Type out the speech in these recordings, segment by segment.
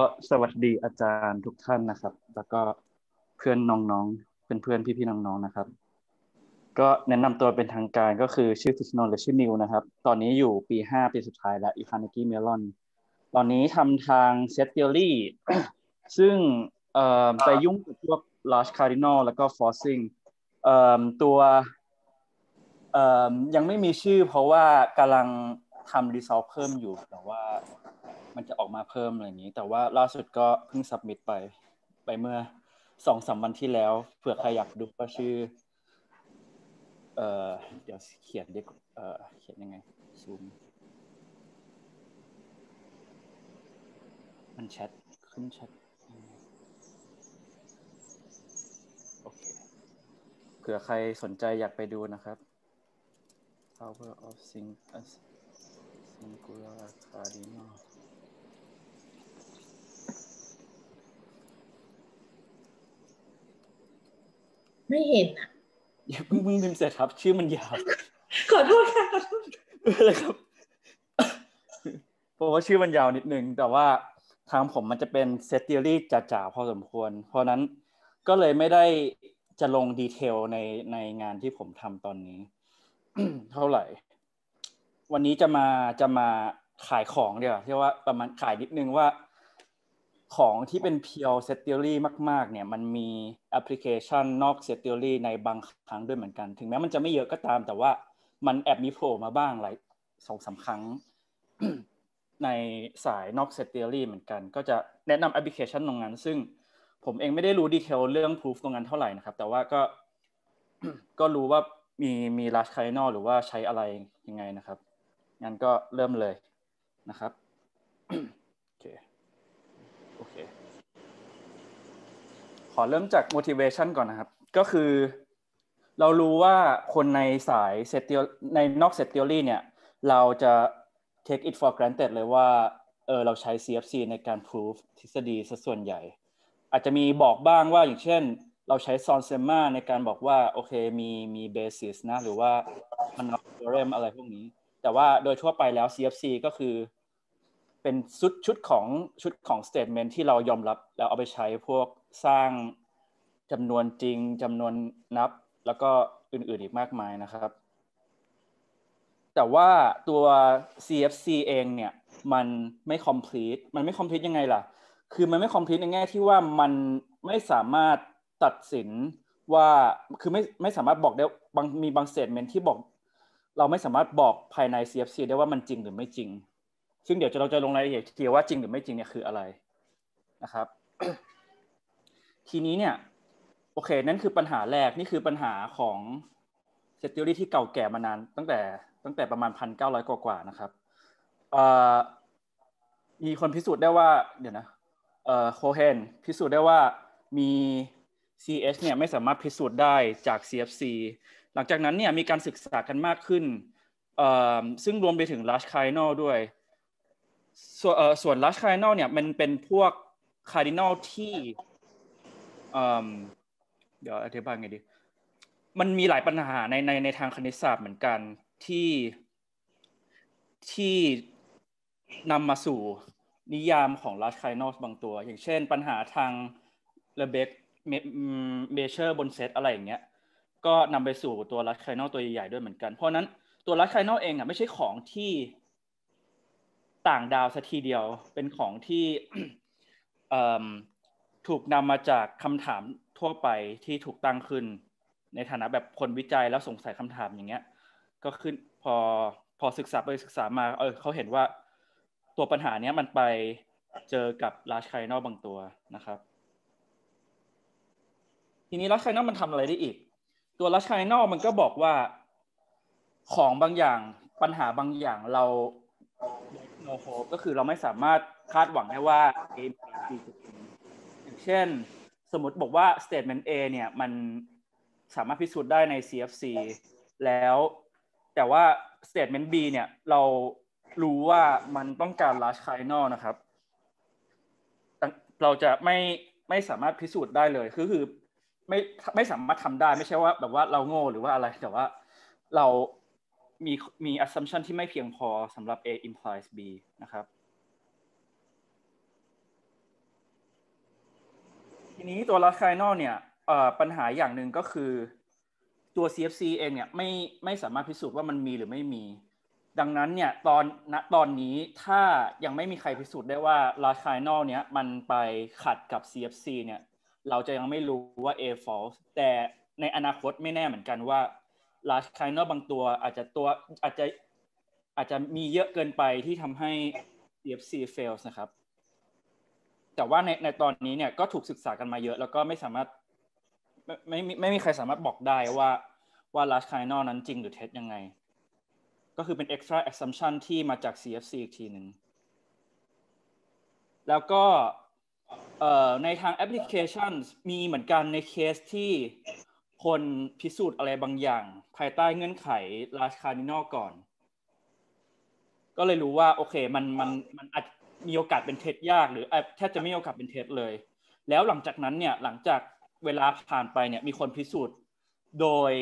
ก็สวัสดีอาจารย์ทุกท่านนะครับ แล้วก็เพื่อนน้องๆเพื่อนๆพี่ๆน้องๆนะครับ ก็แนะนำตัวเป็นทางการก็คือชื่อฟิชนนหรือชื่อนิวนะครับตอนนี้อยู่ปีห้าปีสุดท้าย แล้วอีคานิกิเมลอนตอนนี้ทำทางเซตเทอรี่ซึ่งไปยุ่งกับพวกลา r g e c a r ิ i น a แล้วก็ฟอร์ซิงตัวยังไม่มีชื่อ เพราะว่ากำลังทำรีซอฟเพิ่มอยู่แต่ว่ามันจะออกมาเพิ่มอะไรอย่างนี้แต่ว่าล่าสุดก็เพิ่งสับมิดไปไปเมื่อสองสามวันที่แล้วเผื่อใครอยากดูก็ชื่อเออเดี๋ยวเขียนเด็กเออเขียนยังไงซูมมันแชทขึ้นแชทโอเคเผื่อใครสนใจอยากไปดูนะครับ Power of Sing Singular Cardinal ไม่เห็นอ่ะอย่าเพิ่งเพิ่งพิมพ์เสร็จครับชื่อมันยาว ขอโทษคระบอะไรครับเพราะว่าชื่อมันยาวนิดนึง แต่ว่าทางผมมันจะเป็นเซตเทอรี่จ๋าๆ พอสมควร เพราะนั้นก็เลยไม่ได้จะลงดีเทลในในงานที่ผมทำตอนนี้ เท่าไหร่ วันนี้จะมาจะมาขายของเดี๋ยวที่ว่าประมาณขายนิดนึงว่าของที่เป็นเพียวเซติโอรีมาก ๆ เนี่ย มันมีแอปพลิเคชันนอกเซติโอรี่ในบางครั้งด้วยเหมือนกัน ถึงแม้มันจะไม่เยอะก็ตาม แต่ว่ามันแอบมีโผล่มาบ้างหลายสองสาครั้ง ในสายนอกเซติโอรี่เหมือนกัน ก็จะแนะนำแอปพลิเคชันตรงนั้น ซึ่งผมเองไม่ได้รู้ดีเทลเรื่อง proof ตรงนั้นเท่าไหร่นะครับ แต่ว่าก็ก็รู้ว่ามีมี large kernel หรือว่าใช้อะไรยังไงนะครับ งั้นก็เริ่มเลยนะครับขอเริ่มจาก motivation ก่อนนะครับ ก็คือ เรารู้ว่าคนในสายเซตในนอกเซต t h e o r y เนี่ย เราจะ take it for granted เลยว่า เออ เราใช้ CFC ในการ proof ทฤษฎีส่วนใหญ่ อาจจะมีบอกบ้างว่าอย่างเช่น เราใช้ซอนเซมาในการบอกว่าโอเคมีมีเบสิสนะหรือว่ามันนอาโเรมอะไรพวกนี้ แต่ว่าโดยทั่วไปแล้ว CFC ก็คือเป็นชุดชุดของชุดของสเตทเมนที่เรายอมรับแล้วเอาไปใช้พวกสร้างจำนวนจริงจำนวนนับ แล้วก็อื่นๆอีกมากมายนะครับ แต่ว่าตัว CFC เองเนี่ยมันไม่ complete มันไม่ complete ยังไงล่ะคือมันไม่ complete ในแง่ที่ว่ามันไม่สามารถตัดสินว่าคือไม่ไม่สามารถบอกได้บางมีบางสเต t เมนที่บอก เราไม่สามารถบอกภายใน CFC ได้ว่ามันจริงหรือไม่จริงซึ่งเดี๋ยวเราจะลงรายละเอียดทีว่าจริงหรือไม่จริงเนี่ย คืออะไรนะครับ ทีนี้เนี่ย โอเค นั่นคือปัญหาแรก นี่คือปัญหาของเซติรี่ที่เก่าแก่มานานตั้งแต่ตั้งแต่ประมาณพันเก้าร้อยกว่านะครับ มีคนพิสูจน์ได้ว่า เดี๋ยวนะโคเฮนพิสูจน์ได้ว่ามี CS เนี่ยไม่สามารถพิสูจน์ได้จาก CFC หลังจากนั้นเนี่ยมีการศึกษากันมากขึ้นซึ่งรวมไปถึง large c e r n a l ด้วยส่วนเอ่อส่วนลัชคาร์ดินอลเนี่ย มันเป็นพวกคาร์ดินอลที่เอ่อเดี๋ยวอธิบายไงดีมันมีหลายปัญหาในในในทางคณิตศาสตร์เหมือนกันที่ที่นำมาสู่นิยามของลัชคาร์ดินอลบางตัว อย่างเช่นปัญหาทางรลเบกเมเชอร์บนเซตอะไรอย่างเงี้ยก็นำไปสู่ตัวลัชคาร์ดินอลตัวใหญ่ ๆ ด้วยเหมือนกัน เพราะนั้นตัวลัชคาร์ดินอลเองอ่ะไม่ใช่ของที่ต่างดาวสัทีเดียวเป็นของที่ถูกนำมาจากคำถามทั่วไปที่ถูกตั้งขึ้นในฐานะแบบคนวิจัยแล้วสงสัยคำถามอย่างเงี้ยก็ขึ้นพอพอศึกษาไปศึกษามาเออเขาเห็นว่าตัวปัญหาเนี้ยมันไปเจอกับลาชไคโนบางตัวนะครับ ทีนี้ลาชไคโนมันทำอะไรได้อีก ตัวลาชไคโนมันก็บอกว่าของบางอย่างปัญหาบางอย่างเรา no hope ก็คือเราไม่สามารถคาดหวังได้ว่า A เปน B จะเป็นอย่างเช่นสมมติบอกว่า statement A เนี่ยมันสามารถพิสูจน์ได้ใน CFC แล้วแต่ว่า statement B เนี่ยเรารู้ว่ามันต้องการ large kernel นะครับ เราจะไม่ไม่สามารถพิสูจน์ได้เลย คือคือไม่ไม่สามารถทำได้ไม่ใช่ว่าแบบว่าเราโง่หรือว่าอะไรแต่ว่าเรามีมี assumption ที่ไม่เพียงพอสำหรับ A implies B นะครับ ทีนี้ตัว last final เนี่ยปัญหาอย่างหนึ่งก็คือตัว CFC เองเนี่ยไม่ไม่สามารถพิสูจน์ว่ามันมีหรือไม่มี ดังนั้นเนี่ยตอนณตอนนี้ถ้ายังไม่มีใครพิสูจน์ได้ว่า last final เนี่ยมันไปขัดกับ CFC เนี่ยเราจะยังไม่รู้ว่า A false แต่ในอนาคตไม่แน่เหมือนกันว่าลาร์จคายเนอร์บางตัวอาจจะตัวอาจจะอาจจะมีเยอะเกินไปที่ทำให้ e f c fails นะครับ แต่ว่าในในตอนนี้เนี่ยก็ถูกศึกษากันมาเยอะแล้วก็ไม่สามารถไม่ไม่ไม่มีใครสามารถบอกได้ว่าว่า large kernel นั้นจริงหรือเท็จยังไง ก็คือเป็น extra assumption ที่มาจาก CFC อีกทีหนึ่ง แล้วก็ในทาง application มีเหมือนกันในเคสที่คนพิสูจน์อะไรบางอย่าง ภายใต้เงื่อนไขลาชคารดินอก่อน ก็เลยรู้ว่าโอเคมันมันมันอาจมีโอกาสเป็นเท็จยากหรือแทบจะไม่มีโอกาสเป็นเท็จเลย แล้วหลังจากนั้นเนี่ยหลังจากเวลาผ่านไปเนี่ยมีคนพิสูจน์โดย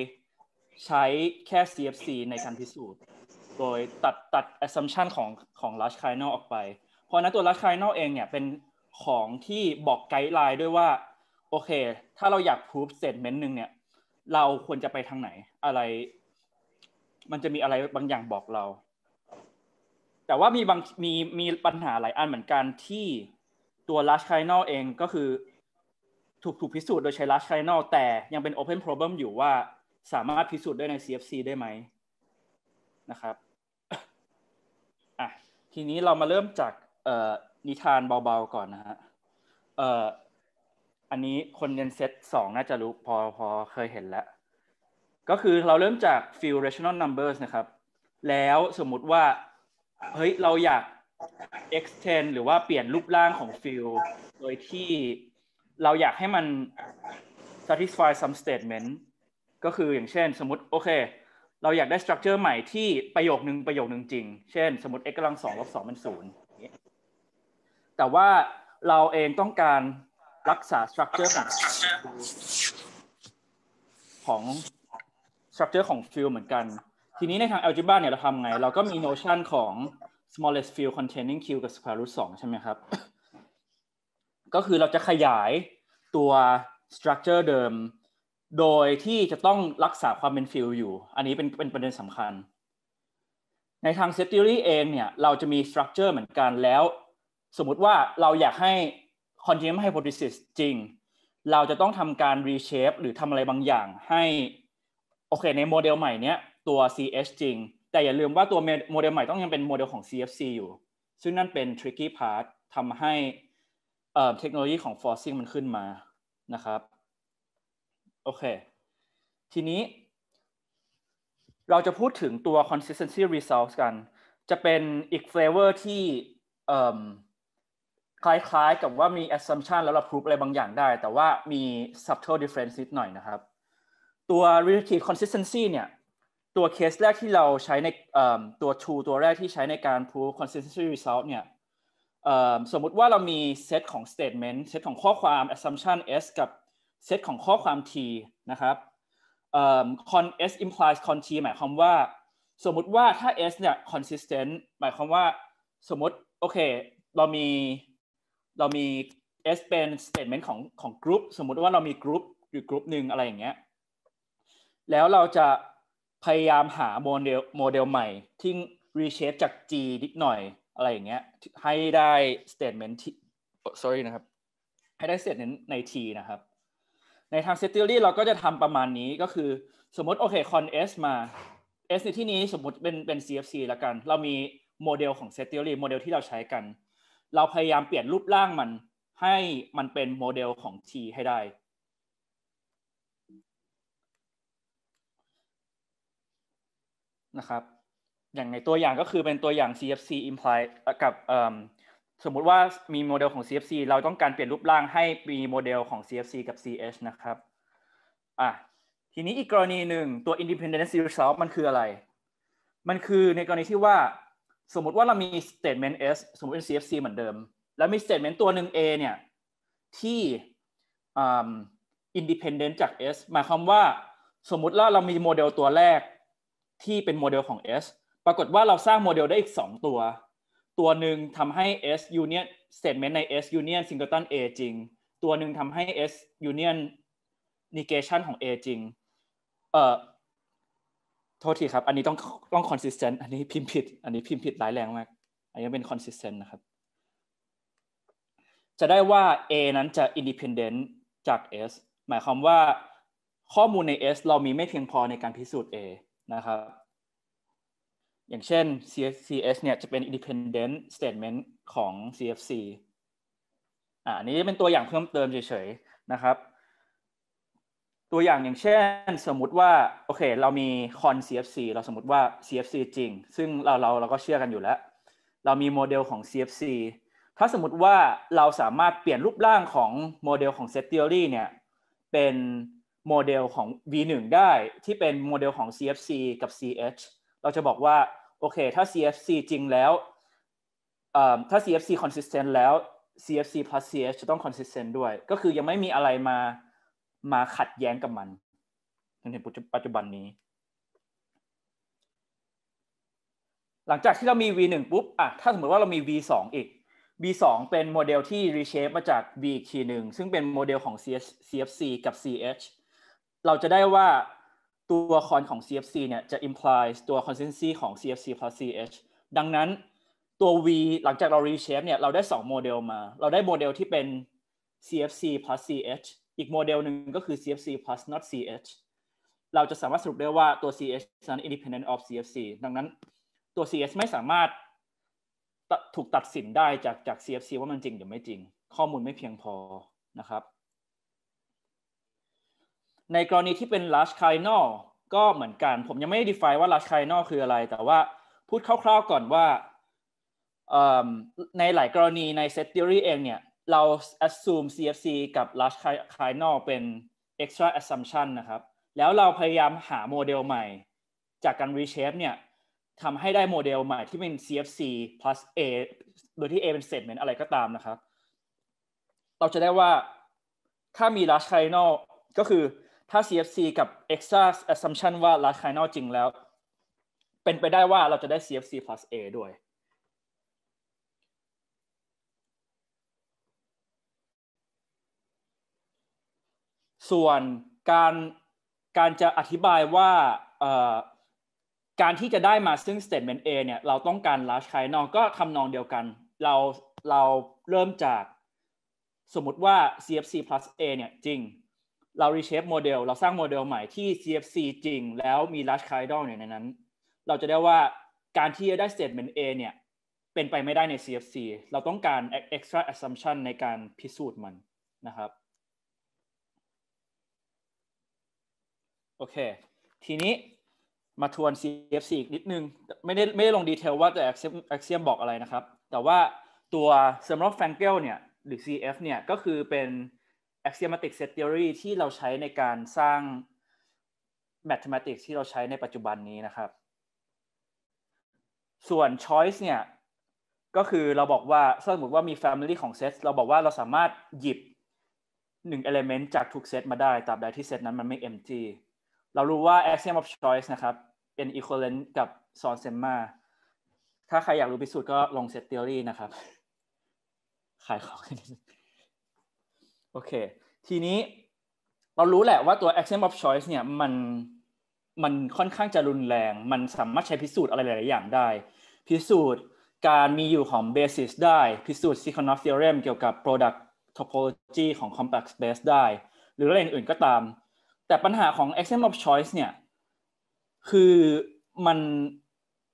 ใช้แค่ CFC ในการพิสูจน์โดยตัดตัด assumption ของของ large kernel ออกไปเพราะนั้นตัว large kernel เองเนี่ยเป็นของที่บอกไกด์ไลน์ด้วยว่าโอเคถ้าเราอยาก proof statement หนึ่งเนี่ยเราควรจะไปทางไหน อะไร มันจะมีอะไรบางอย่างบอกเราแต่ว่ามีบางมีมีปัญหาหลายอันเหมือนกันที่ตัว large kernel เองก็คือถูกถูกพิสูจน์โดยใช้ large kernel แต่ยังเป็น open problem อยู่ว่าสามารถพิสูจน์ได้ใน CFC ได้ไหมนะครับอ่ะทีนี้เรามาเริ่มจากนิทานเบาๆก่อนนะฮะอันนี้คนเรียนเซตสองน่าจะรู้พอพอเคยเห็นแล้วก็คือเราเริ่มจาก few rational numbers นะครับแล้วสมมุติว่าเฮ้ยเราอยาก extend หรือว่าเปลี่ยนรูปร่างของ fill โดยที่เราอยากให้มัน satisfy some statement ก็คืออย่างเช่นสมมติโอเคเราอยากได้ structure ใหม่ที่ประโยคนึงประโยคนึงจริง เช่นสมมติ x กำลังสองลบสองเป็นศูนย์แต่ว่าเราเองต้องการรักษาสตรัคเจอร์ของสตรัคเจอร์ของฟิลเหมือนกัน ทีนี้ในทาง algebra เนี่ยเราทำไง เราก็มี notion ของ smallest field containing q กับ square root 2ใช่ไหมครับ ก็คือเราจะขยายตัว structure เดิม โดยที่จะต้องรักษาความเป็นฟิลอยู่อันนี้เป็นเป็นประเด็นสำคัญ ในทาง set theory เองเนี่ยเราจะมี structure เหมือนกันแล้ว สมมติว่าเราอยากให continuum hypothesis จริง เราจะต้องทำการ reshape หรือทำอะไรบางอย่างให้ โอเค ในโมเดลใหม่เนี้ยตัว CH จริง แต่อย่าลืมว่าตัวโมเดลใหม่ต้องยังเป็นโมเดลของ CFC อยู่ ซึ่งนั่นเป็น tricky part ทำให้เทคโนโลยีของ forcing มันขึ้นมานะครับ โอเค ทีนี้ เราจะพูดถึงตัว consistency results กัน จะเป็นอีก flavor ที่คล้ายๆกับว่ามี assumption แล้วเรา prove อะไรบางอย่างได้ แต่ว่ามี subtle difference นิดหน่อยนะครับ ตัว relative consistency เนี่ยตัวเคสแรกที่เราใช้ในตัว true ตัวแรกที่ใช้ในการ prove consistency result เนี่ยสมมุติว่าเรามีเซตของ statement เซตของข้อความ assumption s กับเซตของข้อความ t นะครับ con s implies con t หมายความว่า สมมุติว่าถ้า s เนี่ย consistent หมายความว่าสมมติโอเคเรามีเรามี S เป็น statement ของของกรุ๊ปสมมุติว่าเรามีกรุ๊ปอยู่กรุ๊ปหนึ่งอะไรอย่างเงี้ย แล้วเราจะพยายามหาโมเดลโมเดลใหม่ที่ r e s ช a จาก G นิดหน่อยอะไรอย่างเงี้ยให้ได้ statement ที่ sorry นะครับ ให้ได้ statement ใน T นะครับ ในทาง set theory เราก็จะทำประมาณนี้ก็คือสมมติโอเค con S มา S ในที่นี้สมมติเป็นเป็น CFC ละกัน เรามีโมเดลของ set theory โมเดลที่เราใช้กันเราพยายามเปลี่ยนรูปร่างมันให้มันเป็นโมเดลของ t ให้ได้นะครับอย่างในตัวอย่างก็คือเป็นตัวอย่าง CFC imply กับสมมุติว่ามีโมเดลของ CFC เราต้องการเปลี่ยนรูปร่างให้มีโมเดลของ CFC กับ CH นะครับอ่ะทีนี้อีกกรณีหนึ่งตัว independent result มันคืออะไร มันคือในกรณีที่ว่าสมมติว่าเรามี statement S สมมติเป็น CFC เหมือนเดิม แล้วมี statement ตัวหนึ่ง A เนี่ย ที่ independent จาก S หมายความว่าสมมติว่าเรามีโมเดลตัวแรกที่เป็นโมเดลของ S ปรากฏว่าเราสร้างโมเดลได้อีก 2 ตัว ตัวหนึ่งทำให้ S union statement ใน S union singleton A จริง ตัวหนึ่งทำให้ S union negation ของ A จริงเอ่อโทษทีครับ อันนี้ต้องต้องคอนสิสเทนต์ อันนี้พิมพ์ผิด อันนี้พิมพ์ผิดร้ายแรงมากอันนี้เป็นคอนสิสเทนต์นะครับ จะได้ว่า A นั้นจะอินดิเพนเดนต์จาก S หมายความว่าข้อมูลใน S เรามีไม่เพียงพอในการพิสูจน์ A นะครับ อย่างเช่น CS เนี่ยจะเป็น independent statement ของ CFC อ่านี้เป็นตัวอย่างเพิ่มเติมเฉยๆ นะครับตัวอย่างอย่างเช่นสมมติว่าโอเคเรามีคอน CFC เราสมมติว่า CFC จริง ซึ่งเราเราเราก็เชื่อกันอยู่แล้ว เรามีโมเดลของ CFC ถ้าสมมติว่าเราสามารถเปลี่ยนรูปร่างของโมเดลของ Set Theory เนี่ยเป็นโมเดลของ V1 ได้ที่เป็นโมเดลของ CFC กับ CH เราจะบอกว่าโอเค ถ้า CFC จริงแล้วถ้า CFC consistent แล้ว CFC plus CH จะต้อง consistent ด้วย ก็คือยังไม่มีอะไรมามาขัดแย้งกับมันจนถึงปัจจุบันนี้ หลังจากที่เรามี v1 ปุ๊บ อ่ะ ถ้าสมมติว่าเรามี v2 อีก v2 เป็นโมเดลที่ reshape มาจาก v อีกทีหนึ่ง ซึ่งเป็นโมเดลของ cfc กับ ch เราจะได้ว่าตัวคอนของ cfc เนี่ยจะ i m p l y ตัว consistency ของ cfc plus ch ดังนั้นตัว v หลังจากเรา reshape เนี่ยเราได้ 2 โมเดลมา เราได้โมเดลที่เป็น cfc plus ch อีกโมเดลหนึ่งก็คือ CFC plus not CH เราจะสามารถสรุปได้ว่าตัว CH นั้น independent of CFC ดังนั้นตัว CH ไม่สามารถถูกตัดสินได้จากจาก CFC ว่ามันจริงหรือไม่จริง ข้อมูลไม่เพียงพอนะครับ ในกรณีที่เป็น large kernel ก็เหมือนกันผมยังไม่ได้ define ว่า large kernel คืออะไร แต่ว่าพูดคร่าวๆ ก่อนว่าในหลายกรณีใน set theory เองเนี่ยเรา assume CFC กับ large cardinal เป็น extra assumption นะครับ แล้วเราพยายามหาโมเดลใหม่ จากการ reshape เนี่ยทำให้ได้โมเดลใหม่ที่เป็น CFC plus A โดยที่ A เป็น s e m e n t อะไรก็ตามนะครับ เราจะได้ว่า ถ้ามี large cardinal ก็คือ ถ้า CFC กับ extra assumption ว่า large cardinal จริงแล้ว เป็นไปได้ว่าเราจะได้ CFC plus A ด้วยส่วนการการจะอธิบายว่าการที่จะได้มาซึ่ง statement A เนี่ยเราต้องการ large kernel ก็ทำนองเดียวกัน เราเราเริ่มจากสมมติว่า CFC plus A เนี่ยจริง เรา reshape โมเดลเราสร้างโมเดลใหม่ที่ CFC จริง แล้วมี large kernel นอ่ในนั้น เราจะได้ว่าการที่จะได้ statement A เนี่ยเป็นไปไม่ได้ใน CFC เราต้องการ extra assumption ในการพิสูจน์มันนะครับโอเค ทีนี้มาทวน CFC อีกนิดนึงไม่ได้ไม่ได้ลงดีเทลว่าแต่ Axiom บอกอะไรนะครับ แต่ว่าตัว s e r m o f r a n k e l เนี่ยหรือ CF เนี่ย ก็คือเป็น axiomatic set theory ที่เราใช้ในการสร้าง mathematics ที่เราใช้ในปัจจุบันนี้นะครับ ส่วน choice เนี่ย ก็คือเราบอกว่า สมมติว่ามี family ของ set เราบอกว่าเราสามารถหยิบ 1 element จากทุก set มาได้ตราบใดที่ set นั้นมันไม่ empty เรารู้ว่า axiom of choice นะครับ เป็น equivalent กับซ o นเซ e n i ถ้าใครอยากรู้พิสูจน์ก็ลองเซตเ h อรี่นะครับขายของโอเค ทีนี้เรารู้แหละว่าตัว axiom of choice เนี่ยมัน มันค่อนข้างจะรุนแรง มันสามารถใช้พิสูจน์อะไรหลาย ๆ อย่างได้ พิสูจน์การมีอยู่ของ basis ได้ พิสูจน์ Sikhanov theorem เกี่ยวกับ product topology ของ complex space ได้ หรืออะไรอื่น ๆก็ตามแต่ปัญหาของ axiom of choice เนี่ย คือมัน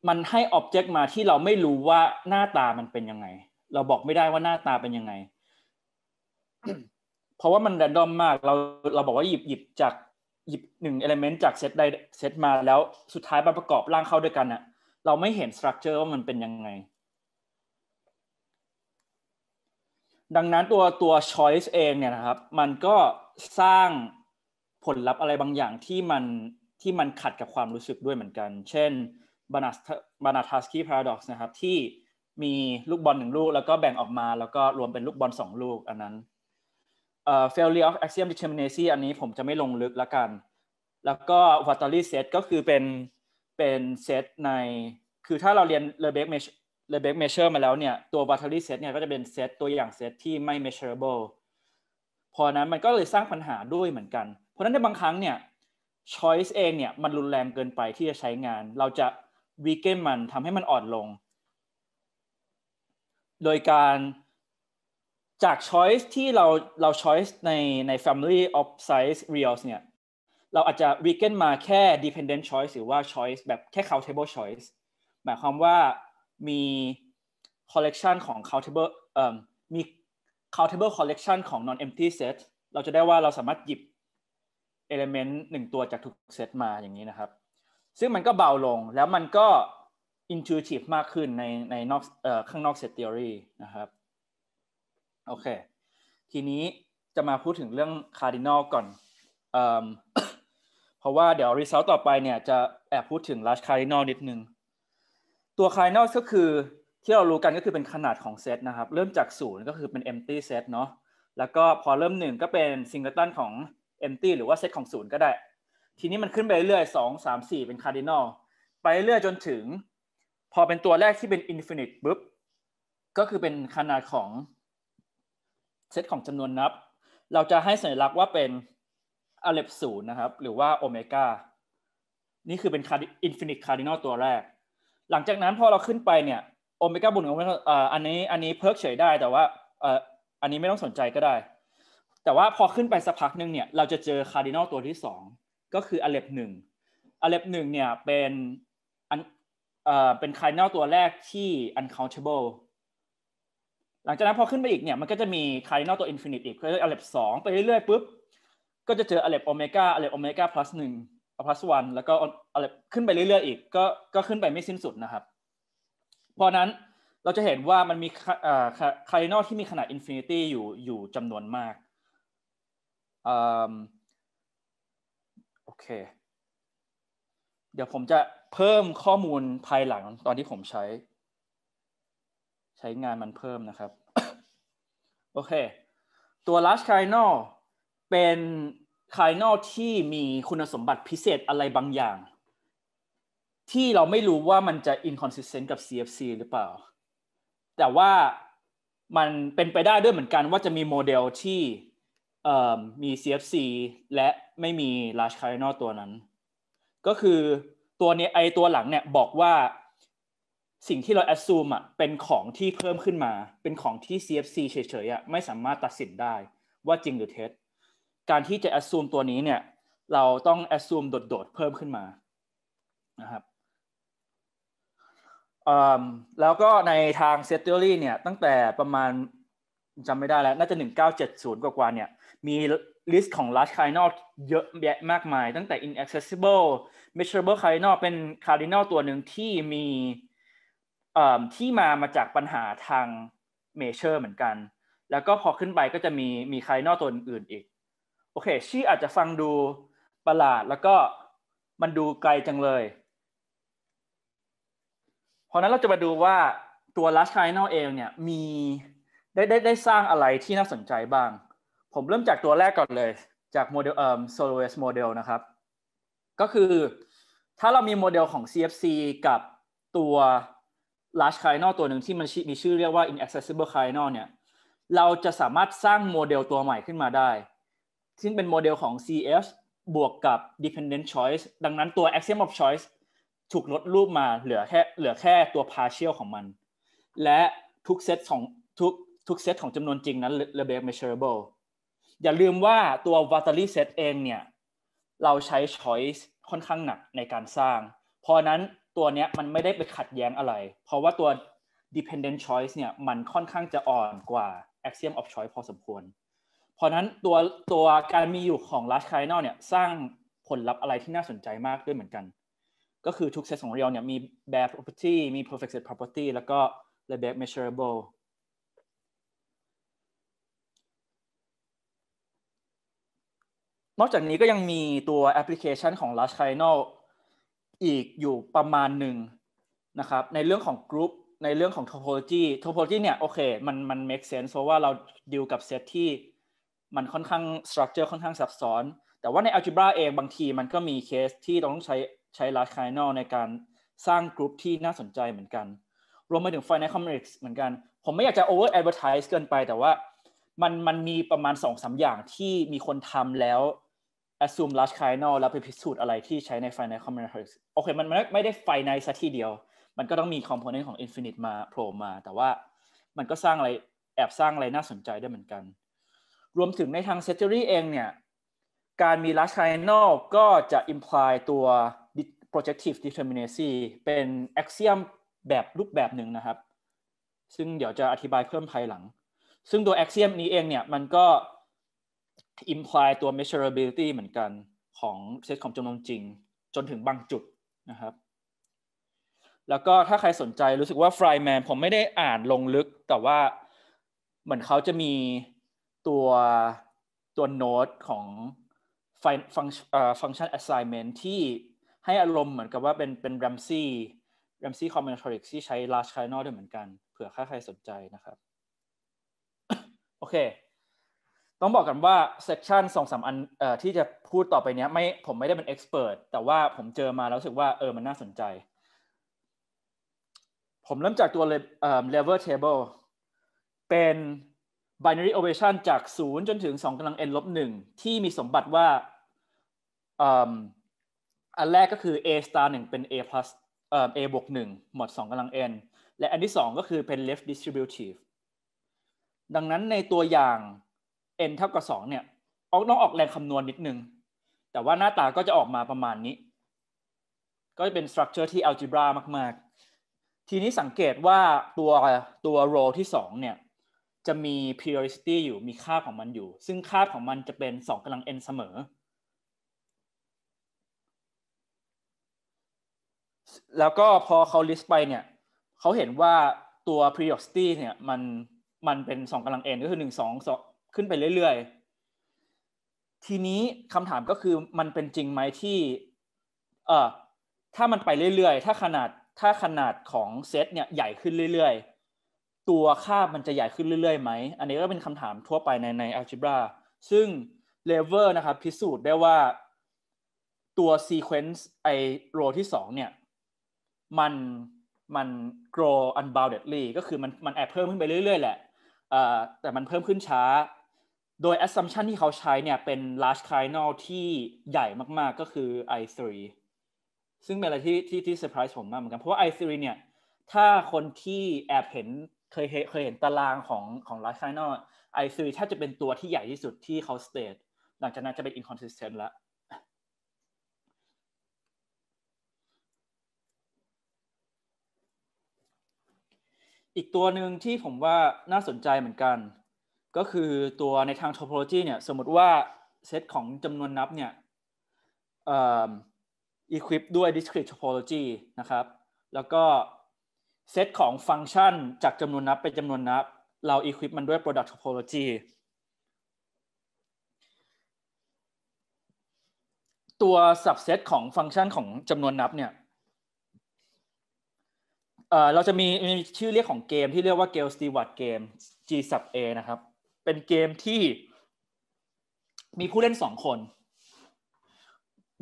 มันให้ออบเจกต์มาที่เราไม่รู้ว่าหน้าตามันเป็นยังไง เราบอกไม่ได้ว่าหน้าตาเป็นยังไง เพราะว่ามันแรนดอมมาก เราเราบอกว่าหยิบหยิบจาก หยิบหนึ่งเอลเมนต์จากเซตใดเซตมาแล้วสุดท้ายมาประกอบร่างเข้าด้วยกันอะเราไม่เห็นสตรัคเจอร์ว่ามันเป็นยังไง ดังนั้นตัวตัว choice เองเนี่ยนะครับมันก็สร้างผลลัพธ์อะไรบางอย่างที่มันที่มันขัดกับความรู้สึกด้วยเหมือนกัน เช่นบานาบานาทัสกี้พาราด็อกซ์นะครับที่มีลูกบอลหนึ่งลูกแล้วก็แบ่งออกมา แล้วก็รวมเป็นลูกบอลสองลูกอันนั้น เอ่อ f a i อ u r อ of axiom d e t e r m ม n นซ y อันนี้ผมจะไม่ลงลึกละกัน แล้วก็วัตเตอรี่เซตก็คือเป็นเป็นเซตในคือถ้าเราเรียนเลเบกเมชเลเบกเมชเชอร์มาแล้วเนี่ย ตัววัตเตอรี่เซตเนี่ยก็จะเป็นเซตตัวอย่างเซตที่ไม่เมชเชอร์เบิลพอนั้นมันก็เลยสร้างปัญหาด้วยเหมือนกันราะฉะนั้นในบางครั้งเนี่ย choice เองเนี่ยมันรุนแรงเกินไปที่จะใช้งานเราจะวีเกนมันทำให้มันอ่อนลง โดยการจาก choice ที่เราเรา choice ในใน family of size reals เนี่ยเราอาจจะ weaken มาแค่ dependent choice หรือว่า choice แบบแค่ countable choice หมายความว่ามี collection ของ countable เอ่อมี countable collection ของ non empty set เราจะได้ว่าเราสามารถหยิบเอลเมนต์หนึ่งตัวจากทุกเซตมาอย่างนี้นะครับ ซึ่ง มันก็เบาลงแล้วมันก็อินท i t ชีฟมากขึ้นในในนอกเอ่อข้างนอกเซตเทอรีนะครับ โอเค ทีนี้จะมาพูดถึงเรื่องคาร์ดินอลก่อนเอ่อเพราะว่า เดี๋ยวรีซ u ลต่อไปเนี่ยจะแอบพูดถึงลัชคาร์ดินอลนิดนึง ตัวคาร์ดินอลก็คือที่เรารู้กันก็คือเป็นขนาดของเซตนะครับ เริ่มจากศูนย์ก็คือเป็น empty set เนาะแล้วก็พอเริ่มหนึ่งก็เป็น singleton ของ empty หรือว่าเซตของศูนย์ก็ได้ ทีนี้มันขึ้นไปเรื่อยๆสองสามสี่เป็น cardinal ไปเรื่อยจนถึงพอเป็นตัวแรกที่เป็น infinite ปุ๊บก็คือเป็นขนาดของเซตของจำนวนนับ เราจะให้สัญลักษณ์ว่าเป็นอเลปศูนย์นะครับ หรือว่าโอเมก้านี่คือเป็นอินฟินิตคาร์ดินอลตัวแรก หลังจากนั้นพอเราขึ้นไปเนี่ยโอเมก้าบุญของอันนี้อันนี้เพิกเฉยได้แต่ว่าอันนี้ไม่ต้องสนใจก็ได้แต่ว่าพอขึ้นไปสักพักหนึ่งเนี่ย เราจะเจอคาร์ดินัลตัวที่สองก็คืออเล็บหนึ่งอเล็บหนึ่งเนี่ยเป็นอันเอ่อเป็นคาร์ดินัลตัวแรกที่ uncountable หลังจากนั้นพอขึ้นไปอีกเนี่ย มันก็จะมีคาร์ดินัลตัวอินฟินิตอีกก็ลยอเล็บสองไปเรื่อยๆปุ๊บ ก็จะเจออเล็บโอเมก้า อเล็บโอเมก้า plus หนึ่ง plus one แล้วก็อเลรขึ้นไปเรื่อย ๆอีกก็ก็ขึ้นไปไม่สิ้นสุดนะครับเพราะนั้นเราจะเห็นว่ามันมีคาร์ดินอลที่มีขนาดอินฟินิตี้อยู่อยู่จำนวนมากโอเค เดี๋ยวผมจะเพิ่มข้อมูลภายหลังตอนที่ผมใช้ ใช้งานมันเพิ่มนะครับ โอเค ตัว large kernel เป็น kernel ที่มีคุณสมบัติพิเศษอะไรบางอย่าง ที่เราไม่รู้ว่ามันจะ inconsistent กับ CFC หรือเปล่า แต่ว่ามันเป็นไปได้ด้วยเหมือนกัน ว่าจะมีโมเดลที่มี CFC และไม่มี large cardinal ตัวนั้น ก็คือตัวนี้ไอตัวหลังเนี่ยบอกว่าสิ่งที่เรา assume อ่ะเป็นของที่เพิ่มขึ้นมา เป็นของที่ CFC เฉยๆอ่ะไม่สามารถตัดสินได้ว่าจริงหรือเท็จ การที่จะ assume ตัวนี้เนี่ยเราต้อง assume โดดๆ เพิ่มขึ้นมา นะครับแล้วก็ในทาง set theory เนี่ยตั้งแต่ประมาณจำไม่ได้แล้ว น่าจะ 1970 กว่าาเนี่ยมีลิสต์ของ large cardinal เยอะแยะมากมายตั้งแต่ inaccessible measurable cardinal เป็น cardinal ตัวหนึ่งที่มีที่มามาจากปัญหาทาง measure เหมือนกัน แล้วก็พอขึ้นไปก็จะมีมี cardinal ตัวอื่นอีกโอเคชื่ออาจจะฟังดูประหลาดแล้วก็มันดูไกลจังเลยเพราะนั้นเราจะมาดูว่าตัว large cardinal เองเนี่ยมีได้ได้ได้สร้างอะไรที่น่าสนใจบ้างผมเริ่มจากตัวแรกก่อนเลยจากโมเดลเอ่อ SoloS โมเดลนะครับ ก็คือถ้าเรามีโมเดลของ CFC กับตัว large kernel ตัวหนึ่งที่มันมีชื่อเรียกว่า inaccessible kernel เนี่ยเราจะสามารถสร้างโมเดลตัวใหม่ขึ้นมาได้ ซึ่งเป็นโมเดลของ CF บวกกับ dependent choice ดังนั้นตัว axiom of choice ถูกลดรูปมาเหลือแค่เหลือแค่ตัว partial ของมัน และทุกเซตของทุกทุกเซตของจำนวนจริงนั้น r e b a s measurable อย่าลืมว่าตัว v a t a l i set เองเนี่ยเราใช้ choice ค่อนข้างหนักในการสร้าง เพราะนั้นตัวเนี้ยมันไม่ได้ไปขัดแย้งอะไร เพราะว่าตัว dependent choice เนี่ยมันค่อนข้างจะอ่อนกว่า axiom of choice พอสมควร เพราะนั้นตัวตัวการมีอยู่ของ large kernel เนี่ยสร้างผลลัพธ์อะไรที่น่าสนใจมากด้วยเหมือนกัน ก็คือทุกเซตของเรียลเนี่ยมี bare property มี perfect set property แล้วก็ l a b a c k measurable นอกจากนี้ก็ยังมีตัวแอปพลิเคชันของ l r g e Kernel อีกอยู่ประมาณหนึ่งนะครับในเรื่องของกลุ่ปในเรื่องของ topology topology เนี่ยโอเคมันมัน make sense เพราะว่าเราดิวกับเซตที่ มันค่อนข้าง structure ค่อนข้างซับซ้อน แต่ว่าใน algebra เองบางทีมันก็มีเคส ที่ต้องใช้ใช้ large kernel ในการสร้างกรุ๊ปที่น่าสนใจเหมือนกันรวมไปถึง finite complex เหมือนกัน ผมไม่อยากจะ over advertise เกินไปแต่ว่ามันมันมีประมาณ2อสอย่างที่มีคนทำแล้ว assume large kernel แล้วไปพิสูจน์อะไรที่ใช้ใน finite complement โอเค มันไม่ได้ไฟในซะทีเดียว มันก็ต้องมี component ของ infinite มาโผล่มา แต่ว่ามันก็สร้างอะไร แอบสร้างอะไรน่าสนใจได้เหมือนกัน รวมถึงในทาง set theory เองเนี่ย การมี large kernel ก็จะ imply ตัว projective determinacy เป็น axiom แบบรูปแบบหนึ่งนะครับ ซึ่งเดี๋ยวจะอธิบายเพิ่มภายหลัง ซึ่งตัว axiom นี้เองเนี่ย มันก็อิมพลายตัว measurability เหมือนกันของเซตของจำนวนจริงจนถึงบางจุดนะครับ แล้วก็ถ้าใครสนใจรู้สึกว่า f r y m a n ผมไม่ได้อ่านลงลึกแต่ว่าเหมือนเขาจะมีตัวตัวโน้ตของฟังฟังชัน assignment ที่ให้อารมณ์เหมือนกับว่าเป็นเป็น Ramsey Ramsey combinatorics ที่ใช้ large kernel ด้วยเหมือนกันเผื่อใครใครสนใจนะครับ โอเคต้องบอกกันว่าเซกชันสองสามอันที่จะพูดต่อไปนี้ไม่ผมไม่ได้เป็นเอ็กซ์เพรสแต่ว่าผมเจอมาแล้วรู้สึกว่าเออมันน่าสนใจ ผมเริ่มจากตัวเลเวอร์เทเบิลเป็น binary operation จาก 0 จนถึง 2กำลัง n ลบ 1 ที่มีสมบัติว่าอันแรกก็คือ a star 1 เป็น a plus อ a บวก1หมด 2กำลัง n และอันที่ 2 ก็คือเป็น left distributive ดังนั้นในตัวอย่าง n เท่ากับ 2 เนี่ยออกน้องออกแรงคำนวณนิดนึง แต่ว่าหน้าตาก็จะออกมาประมาณนี้ ก็จะเป็นสตรัคเจอร์ที่ algebra มาก ๆ ทีนี้สังเกตว่าตัวตัว row ที่ 2 เนี่ย จะมี periodicity อยู่ มีค่าของมันอยู่ ซึ่งค่าของมันจะเป็น 2กำลัง n เสมอ แล้วก็พอเขา list ไปเนี่ย เขาเห็นว่าตัว periodicity เนี่ย มัน มันเป็น 2กำลัง n ก็คือ 1 2ขึ้นไปเรื่อยๆ ทีนี้คำถามก็คือ มันเป็นจริงไหมที่ เอ่อ ถ้ามันไปเรื่อยๆ ถ้าขนาด ถ้าขนาดของเซตเนี่ยใหญ่ขึ้นเรื่อยๆ ตัวค่ามันจะใหญ่ขึ้นเรื่อยๆไหม อันนี้ก็เป็นคำถามทั่วไปในในัลจิบราซึ่งเลเวอร์นะครับพิสูจน์ได้ว่าตัวซีเควนซ์ไอโรที่2เนี่ยมันมัน grow unboundedly ก็คือมันมันแอบเพิ่มขึ้นไปเรื่อยๆ แหละแต่มันเพิ่มขึ้นช้าโดย assumption ที่เขาใช้เนี่ย เป็น large kernel ที่ใหญ่มากๆก็คือ i3 ซึ่งเป็นอะไรที่ที่ที่เซอร์ไพรส์ผมมากเหมือนกันเพราะว่า i3 เนี่ย ถ้าคนที่แอบเห็น เคยเคยเห็นตารางของของ large kernel i3 แทบจะเป็นตัวที่ใหญ่ที่สุดที่เขา state หลังจากนั้นจะเป็น inconsistent ละอีกตัวหนึ่งที่ผมว่าน่าสนใจเหมือนกันก็คือตัวในทางทอโพโลจีเนี่ยสมมติว่าเซตของจำนวนนับเนี่ยอีควิปด้วย discrete topology นะครับ แล้วก็เซตของฟังก์ชันจากจำนวนนับเป็นจำนวนนับ เราอีควิปมันด้วย product topology ตัว subset ของฟังก์ชันของจำนวนนับเนี่ยเราจะมีมีชื่อเรียกของเกม ที่เรียกว่า Gale Stewart Game G sub A นะครับเป็นเกมที่มีผู้เล่นสองคน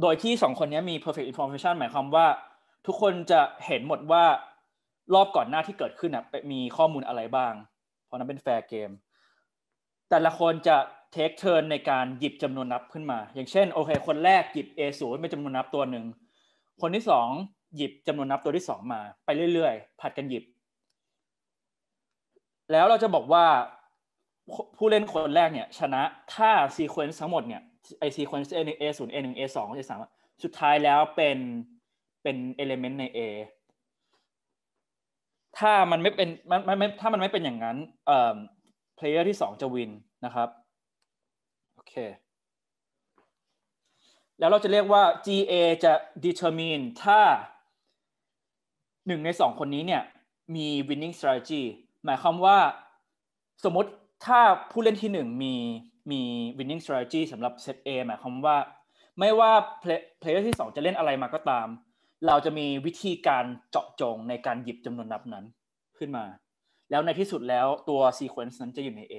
โดยที่สองคนนี้มี perfect information หมายความว่าทุกคนจะเห็นหมดว่ารอบก่อนหน้าที่เกิดขึ้นนะมีข้อมูลอะไรบ้าง เพราะนั้นเป็นแฟร์เกม แต่ละคนจะเทคเทิร์นในการหยิบจำนวนนับขึ้นมา อย่างเช่นโอเคคนแรกหยิบ A ศูนย์เป็นจำนวนนับตัวหนึ่ง คนที่สองหยิบจำนวนนับตัวที่สองมา ไปเรื่อยๆ ผัดกันหยิบ แล้วเราจะบอกว่าผู้เล่นคนแรกเนี่ยชนะถ้าซีเควนซ์ทั้งหมดเนี่ยไอซีเควนซ์ a เ a ห a ึ a ง a อสุดท้ายแล้วเป็น เป็นเอลเมนต์ใน A ถ้ามันไม่เป็นมันไม่ถ้ามันไม่เป็นอย่างนั้นเอ่อเพลเยอร์ที่สองจะวิน นะครับโอเคแล้วเราจะเรียกว่า GA จะ determine ถ้าหนึ่งในสองคนนี้เนี่ยมี winning strategy หมายความว่าสมมติถ้าผู้เล่นที่หนึ่งมีมี winning strategy สำหรับเซต A หมายความว่าไม่ว่าเพลเยอร์ที่สองจะเล่นอะไรมาก็ตาม เราจะมีวิธีการเจาะจงในการหยิบจำนวนนับนั้นขึ้นมา แล้วในที่สุดแล้วตัว sequence นั้นจะอยู่ใน A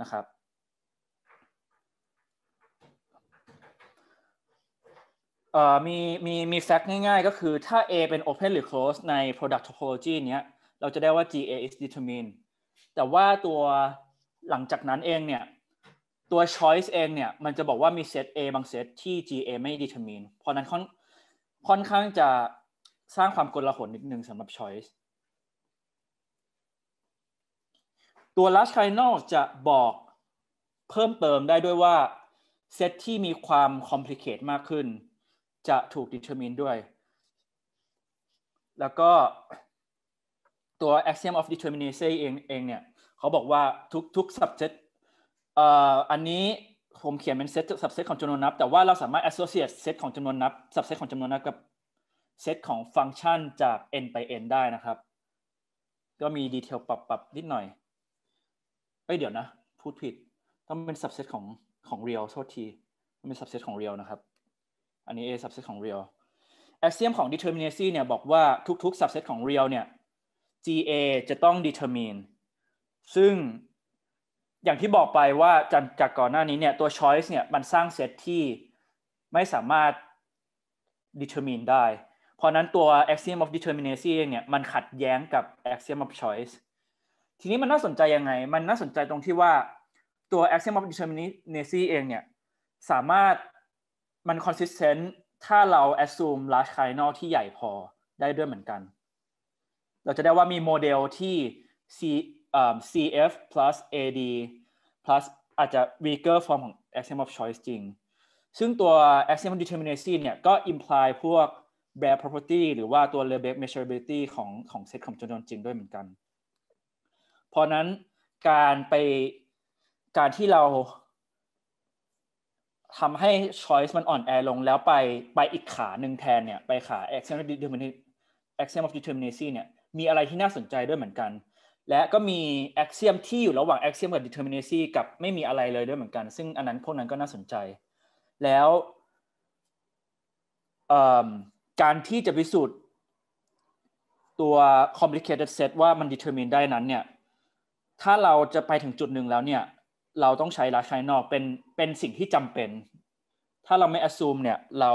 นะครับมีมีมีแฟกต์ง่ายๆก็คือถ้า A เป็น open หรือ close ใน product topology เนี้ยเราจะได้ว่า GA is determined แต่ว่าตัวหลังจากนั้นเองเนี่ย ตัว choice เองเนี่ยมันจะบอกว่ามีเซต A บางเซตที่ GA ไม่ determine เพราะนั้นค่อนค่อนข้างจะสร้างความกลหนนิดนึงสำหรับ choice ตัว last c a r i n a l จะบอกเพิ่มเติมได้ด้วยว่าเซตที่มีความ complicate มากขึ้น จะถูก determine ด้วย แล้วก็ตัว axiom of determinacy เองเองเนี่ย เขาบอกว่าทุกทุก subset อ่ออันนี้ ผมเขียนเป็น set subset ของจำนวนนับ แต่ว่าเราสามารถ associate set ของจำนวนนับ subset ของจำนวนนับ กับ set ของฟังก์ชันจาก n ไป n ได้นะครับ ก็มีดีเทลปรับปรับนิดหน่อย เอ้ยเดี๋ยวนะ พูดผิด ต้องเป็น subset ของของ real โทษทีมันเป็น subset ของ real นะครับ อันนี้ a subset ของ real axiom ของ determinacy เนี่ยบอกว่าทุกๆ subset ของ real เนี่ย GA จะต้อง determine ซึ่งอย่างที่บอกไปว่าจากจากก่อนหน้านี้เนี่ยตัว choice เนี่ยมันสร้างเซตที่ไม่สามารถ determine ได้ เพราะนั้นตัว axiom of determinacy เนี่ยมันขัดแย้งกับ axiom of choice ทีนี้มันน่าสนใจยังไง มันน่าสนใจตรงที่ว่าตัว axiom of determinacy เองเนี่ยสามารถมัน consistent ถ้าเรา assume large kernel ที่ใหญ่พอได้ด้วยเหมือนกันเราจะได้ว่ามีโมเดลที่ C CF plus AD plus อาจจะ weaker form ของ axiom of choice จริง ซึ่งตัว axiom of determinacy เนี่ยก็ imply พวก bare property หรือว่าตัว Lebesgue measurability ของของเซตของจำนวนจริง ด้วยเหมือนกัน เพราะนั้นการไปการที่เราทำให้ choice มันอ่อนแอลงแล้วไปไปอีกขาหนึ่งแทนเนี่ยไปขา axiom of determinacy axiom of determinacy เนี่ยมีอะไรที่น่าสนใจด้วยเหมือนกัน และก็มีแอคเซียมที่อยู่ระหว่างแอคเซียมกับดิเทอร์มินเซีกับไม่มีอะไรเลยด้วยเหมือนกัน ซึ่งอันนั้นพวกนั้นก็น่าสนใจ แล้วการที่จะพิสูจน์ตัว complicated set ว่ามัน determine ได้นั้นเนี่ย ถ้าเราจะไปถึงจุดหนึ่งแล้วเนี่ย เราต้องใช้ลาช g ยนอกเป็นเป็นสิ่งที่จำเป็น ถ้าเราไม่ assume เนี่ย เรา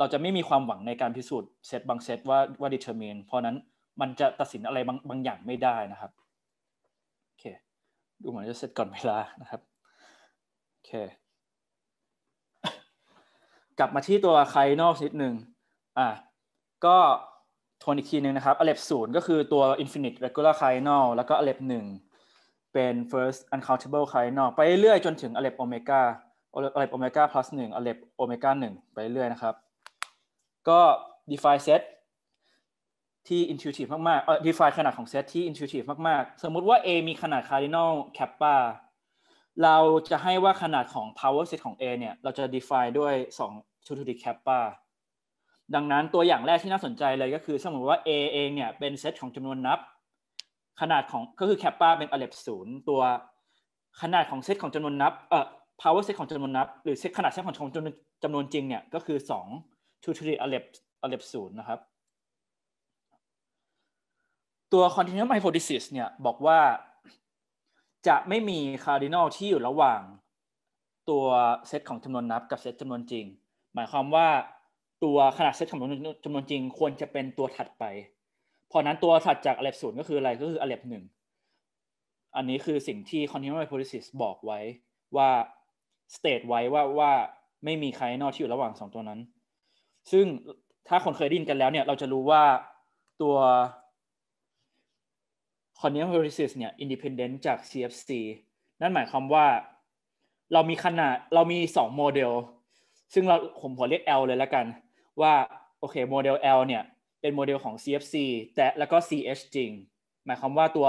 เราจะไม่มีความหวังในการพิสูจน์เซตบางเซตว่าว่าดิเทอร์มินเพราะนั้นมันจะตัดสินอะไรบางบางอย่างไม่ได้นะครับโอเคดูเหมือนจะเสร็จก่อนเวลานะครับโอเคกลับมาที่ตัวไคโนอนิดหนึ่งอ่ะก็ทวนอีกทีหนึ่งนะครับอเล็บศูนย์ก็คือตัวอินฟินิตเรกูลาร์ไคลนอลแล้วก็อเล็บหนึ่งเป็น first uncountable ิ a r d i n a l ไปเรื่อยจนถึงอเล็บโอเมก้าอเล็บโอเมก้า plus หนึ่งอเล็บโอเมก้าหนึ่งไปเรื่อยนะครับก็ define set ที่ intuitive มาก ๆ เออ define ขนาดของ set ที่ intuitive มากๆ สมมุติว่า A มีขนาด cardinal kappa เราจะให้ว่าขนาดของ power set ของ A เนี่ย เราจะ define ด้วย 2 to the kappa ดังนั้นตัวอย่างแรกที่น่าสนใจเลยก็คือสมมติว่า A เองเนี่ย เป็นเซตของจำนวนนับ ขนาดของก็คือแคปปาเป็นอเล็บศูนย์ตัวขนาดของเซตของจำนวนนับ เอ่อ power เซตของจำนวนนับหรือเซตขนาดเซตของจำนวนจำนวนจริง เนี่ย ก็คือ 2ทูทรีอเลปอเลปศูนย์นะครับ ตัวอนติเนีย m ์ y p โฟดิซิสเนี่ยบอกว่าจะไม่มีคาร์ดินอลที่อยู่ระหว่าง ตัวเซตของจำนวนนับกับเซตจำนวนจริง หมายความว่าตัวขนาดเซตของจำนวนจริง ควรจะเป็นตัวถัดไป เพราะนั้นตัวถัดจากอเลปศูนย์ก็คืออะไรก็คืออเลปหนึ่งอันนี้คือสิ่งที่อนติเนีย m ์ y p โฟดิซิสบอกไว้ว่าสเตตไว้ว่าว่าไม่มีคาร์ดินอลที่อยู่ระหว่างสองตัวนั้นซึ่งถ้าคนเคยด้ินกันแล้วเนี่ยเราจะรู้ว่าตัว c o n เ i ี u m p a r a ิ y s i s เนี่ย independent จาก CFC นั่นหมายความว่าเรามีขนาดเรามี2โมเดลซึ่งเราผมขอเรียก L เลยแล้วกันว่าโอเคโมเดล L เนี่ยเป็นโมเดลของ CFC แต่แล้วก็ CH จริงหมายความว่าตัว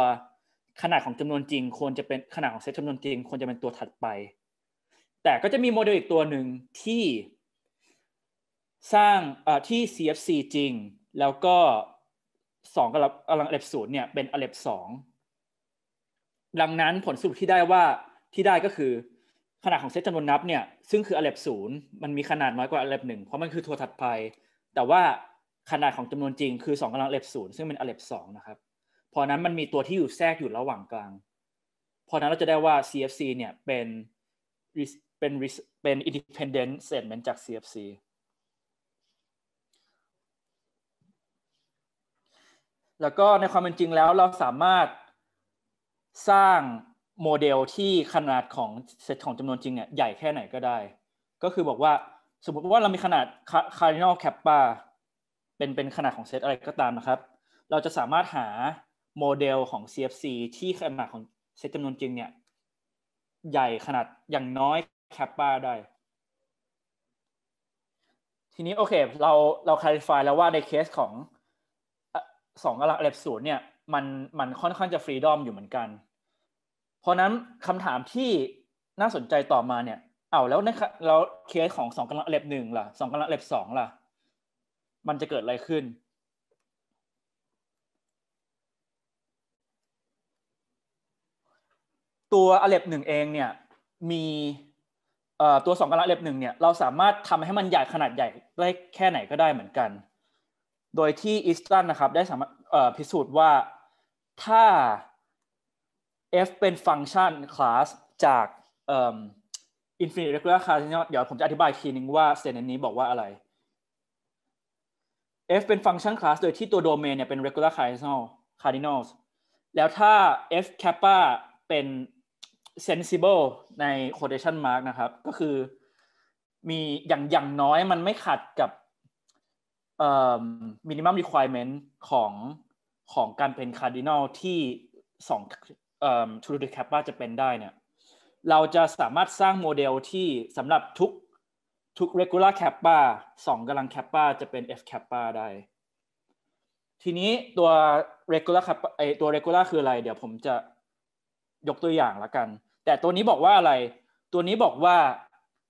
ขนาดของจำนวนจริง ควรจะเป็นขนาดของเซตจำนวนจริงควรจะเป็นตัวถัดไปแต่ก็จะมีโมเดลอีกตัวหนึ่งที่สร้างที่ CFC จริง แล้วก็ 2กับกำลังอเล็บศูนย์เนี่ยเป็นอเล็บสองดังนั้นผลสรุปที่ได้ว่า ที่ได้ก็คือ ขนาดของเซตจำนวนนับเนี่ยซึ่งคืออเล็บศูนย์มันมีขนาดน้อยกว่าอเล็บหนึ่งเพราะมันคือทัวถัดไป แต่ว่าขนาดของจำนวนจริงคือ 2กำลังอเล็บศูนย์ซึ่งเป็นอเล็บสองนะครับพอนั้นมันมีตัวที่อยู่แทรกอยู่ระหว่างกลาง พอนั้นเราจะได้ว่า CFC เนี่ยเป็นเป็นเป็น independent statement จาก CFC แล้วก็ในความเป็นจริงแล้วเราสามารถสร้างโมเดลที่ขนาดของเซตของจำนวนจริงเนี่ยใหญ่แค่ไหนก็ได้ ก็คือบอกว่าสมมติว่าเรามีขนาด cardinal kappa เป็นเป็นขนาดของเซตอะไรก็ตามนะครับ เราจะสามารถหาโมเดลของ CFC ที่ขนาดของเซตจำนวนจริงเนี่ยใหญ่ขนาดอย่างน้อย kappa ได้ ทีนี้โอเค เราเราคลาฟไฟแล้วว่าในเคสของสองหลักเล็บศูนย์เนี่ยมันมันค่อนข้างจะฟรีดอมอยู่เหมือนกัน เพราะนั้นคำถามที่น่าสนใจต่อมาเนี่ย เอาแล้วในแล้วเคสของสองกำลังเล็บหนึ่งล่ะสองกำลังเล็บสองล่ะมันจะเกิดอะไรขึ้น ตัวอเล็บหนึ่งเองเนี่ย มีตัวสองกำลังเล็บหนึ่งเนี่ยเราสามารถทำให้มันใหญ่ขนาดใหญ่ได้แค่ไหนก็ได้เหมือนกันโดยที่อิสตันนะครับ ได้สามารถพิสูจน์ว่าถ้า f เป็นฟังก์ชันคลาสจากอินฟินิตเรกูลาร์คาร์เนลเดี๋ยวผมจะอธิบายทีนึงว่าเซนเนนี้บอกว่าอะไร f เป็นฟังก์ชันคลาสโดยที่ตัวโดเมนเนี่ยเป็น regular cardinal cardinals แล้วถ้า f แ a p p a เป็น sensible ใน quotation mark นะครับ ก็คือมีอย่างอย่างน้อย มันไม่ขัดกับมินิมัมรีควอรเมนต์ของของการเป็นคาร์ดินัลที่สองทูดูแคปว่าจะเป็นได้เนี่ยเราจะสามารถสร้างโมเดลที่สำหรับทุกทุกเรกูล่าแคปปาสองกำลังแคปปาจะเป็น f แคปปาได้ ทีนี้ตัวเรกูล่าแคป p ไอตัวเรกูล่าคืออะไร เดี๋ยวผมจะยกตัวอย่างละกัน แต่ตัวนี้บอกว่าอะไร ตัวนี้บอกว่า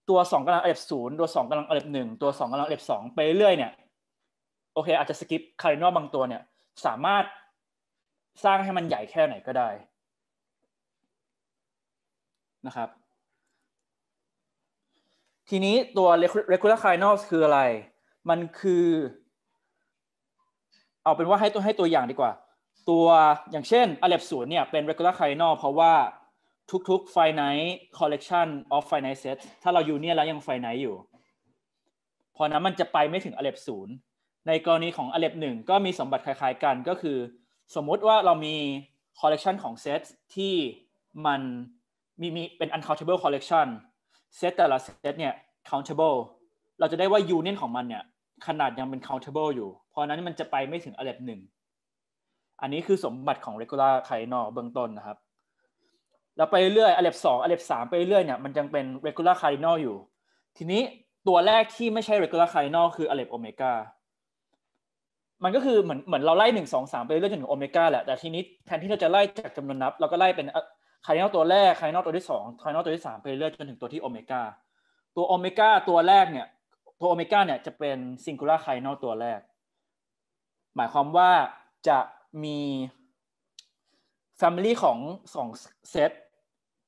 ตัวสองกำลังอันดับศูนย์ตัวสองกำลังอันดับหนึ่งตัวสองกำลังอันดับสองไปเรื่อยเนี่ยโอเคอาจจะสกิปคารินอลบางตัวเนี่ย สามารถสร้างให้มันใหญ่แค่ไหนก็ได้นะครับ ทีนี้ตัว regular cardinals คืออะไร มันคือเอาเป็นว่าให้ตัวให้ตัวอย่างดีกว่า ตัวอย่างเช่นอเล็บศูนย์เนี่ย เป็น regular cardinal เพราะว่าทุกๆ finite collection of finite sets ถ้าเราอยู่เนี่ยแล้วยัง finite อยู่ พอนั้นมันจะไปไม่ถึงอเล็บศูนย์ในกรณีของอเล็บหนึ่งก็มีสมบัติคล้ายๆกันก็คือ สมมุติว่าเรามีคอลเลกชันของเซตที่มันมีมีเป็น uncountable collection เซตแต่ละเซตเนี่ย countable เราจะได้ว่า union ของมันเนี่ย ขนาดยังเป็น countable อยู่ เพราะนั้นมันจะไปไม่ถึงอเล็บหนึ่ง อันนี้คือสมบัติของ regular cardinal เบื้องต้นนะครับ เราไปเรื่อยอเล็บสองอเล็บสามไปเรื่อยเนี่ย มันยังเป็น regular cardinal อยู่ ทีนี้ตัวแรกที่ไม่ใช่ regular cardinal คืออเล็บโอเมก้ามันก็คือเหมือนเหมือนเราไล่หนึ่งสองสามไปเรื่อยจนถึงโอเมก้าแหละ แต่ทีนี้แทนที่เราจะไล่จากจำนวนนับ เราก็ไล่เป็นคายนอตตัวแรกคายนอตตัวที่สองคายนอตตัวที่สามไปเรื่อยจนถึงตัวที่โอเมก้า ตัวโอเมก้าตัวแรกเนี่ย ตัวโอเมก้าเนี่ยจะเป็นซิงคูล่าคายนอตตัวแรก หมายความว่าจะมีแฟมิลี่ของสองเซต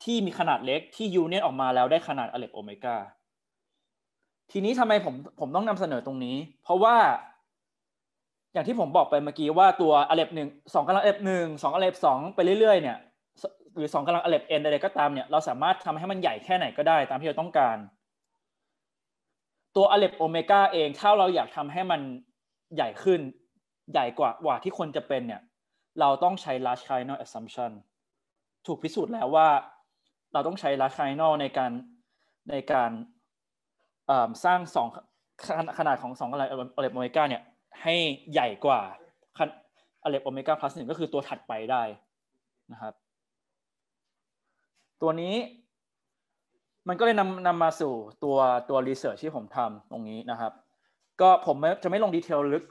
ที่มีขนาดเล็กที่ยูเนียนออกมาแล้วได้ขนาดอเล็กโอเมก้า ทีนี้ทำไมผมผมต้องนำเสนอตรงนี้ เพราะว่าอย่างที่ผมบอกไปเมื่อกี้ว่าตัวอเล็บหนึ่งสองกำลังอเล็บหนึ่งสองอเล็บสองไปเรื่อยๆเนี่ยหรือสองกำลังอเล็บเอ็นใดๆก็ตามเนี่ยเราสามารถทำให้มันใหญ่แค่ไหนก็ได้ตามที่เราต้องการ ตัวอเล็บโอเมก้าเองถ้าเราอยากทำให้มันใหญ่ขึ้นใหญ่กว่ากว่าที่คนจะเป็นเนี่ยเราต้องใช้ large cardinal assumption ถูกพิสูจน์แล้วว่าเราต้องใช้ large c a r n l ในการในการสร้างสองขนาดของสองกำลังอเล็บโอเมก้าเนี่ยให้ใหญ่กว่าอะเล็กโอเมก้าพลัสหนึ่งก็คือตัวถัดไปได้นะครับ ตัวนี้มันก็เลยนำนำมาสู่ตัวตัวรีเสิร์ชที่ผมทำตรงนี้นะครับ ก็ผมจะไม่ลงดีเทลลึก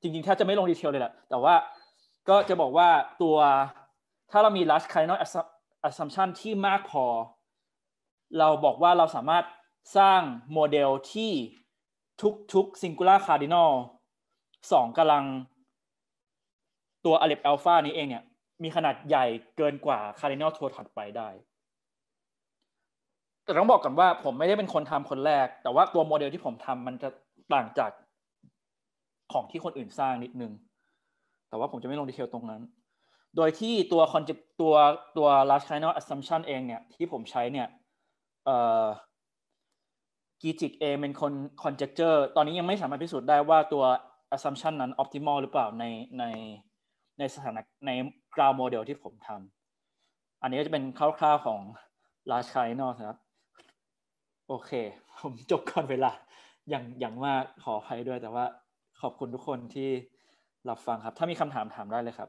จริงๆแทบจะไม่ลงดีเทลเลยแหละ แต่ว่าก็จะบอกว่าตัวถ้าเรามี last cardinal assumption ที่มากพอ เราบอกว่าเราสามารถสร้างโมเดลที่ทุกทุกซิงคูล่าคาร์ดินอลสองกำลังตัวอเล็บอัลฟานี้เองเนี่ย มีขนาดใหญ่เกินกว่าคาร์ดินอลทัวร์ถัดไปได้ แต่ต้องบอกก่อนว่าผมไม่ได้เป็นคนทำคนแรก แต่ว่าตัวโมเดลที่ผมทำมันจะต่างจาก ของที่คนอื่นสร้างนิดนึงแต่ว่าผมจะไม่ลงดีเทลตรงนั้น โดยที่ตัวคอนเจตัวตัว large ร์ r n e l assumption เองเนี่ยที่ผมใช้เนี่ยเอ่อกีจิกเองเป็นคนอนเจ e เจอร์ตอนนี้ยังไม่สามารถพิสูจน์ได้ว่าตัว assumption นั้น optimal หรือเปล่าในในในสถานะในกราวโมเดลที่ผมทำอันนี้ก็จะเป็นคร่าว ๆ ของลาชไ e นอ r ครับ โอเค ผมจบก่อนเวลา อย่างอย่างมากขออภัยด้วยแต่ว่าขอบคุณทุกคนที่รับฟังครับ ถ้ามีคำถามถามได้เลยครับ